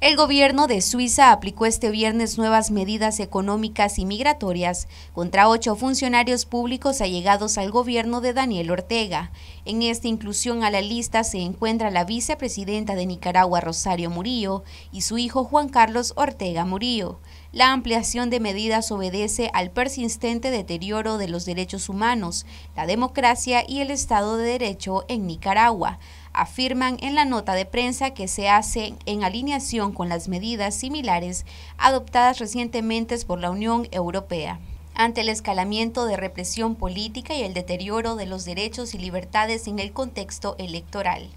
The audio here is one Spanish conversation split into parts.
El gobierno de Suiza aplicó este viernes nuevas medidas económicas y migratorias contra ocho funcionarios públicos allegados al gobierno de Daniel Ortega. En esta inclusión a la lista se encuentra la vicepresidenta de Nicaragua Rosario Murillo y su hijo Juan Carlos Ortega Murillo. La ampliación de medidas obedece al persistente deterioro de los derechos humanos, la democracia y el Estado de Derecho en Nicaragua, afirman en la nota de prensa que se hace en alineación con las medidas similares adoptadas recientemente por la Unión Europea ante el escalamiento de represión política y el deterioro de los derechos y libertades en el contexto electoral.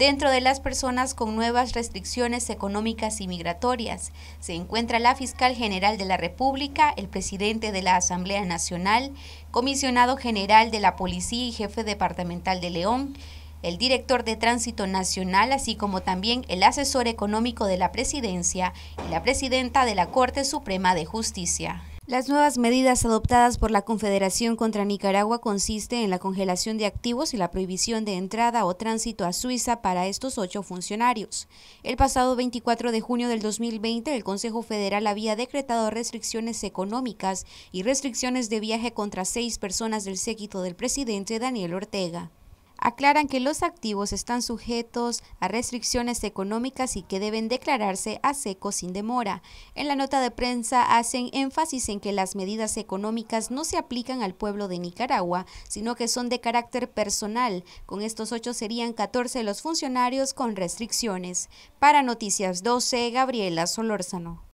Dentro de las personas con nuevas restricciones económicas y migratorias se encuentra la fiscal general de la República, el presidente de la Asamblea Nacional, comisionado general de la Policía y jefe departamental de León, el director de Tránsito Nacional, así como también el asesor económico de la Presidencia y la presidenta de la Corte Suprema de Justicia. Las nuevas medidas adoptadas por la Confederación contra Nicaragua consisten en la congelación de activos y la prohibición de entrada o tránsito a Suiza para estos ocho funcionarios. El pasado 24 de junio del 2020, el Consejo Federal había decretado restricciones económicas y restricciones de viaje contra seis personas del séquito del presidente Daniel Ortega aclaran que los activos están sujetos a restricciones económicas y que deben declararse a seco sin demora. En la nota de prensa hacen énfasis en que las medidas económicas no se aplican al pueblo de Nicaragua, sino que son de carácter personal. Con estos ocho serían 14 los funcionarios con restricciones. Para Noticias 12, Gabriela Solórzano.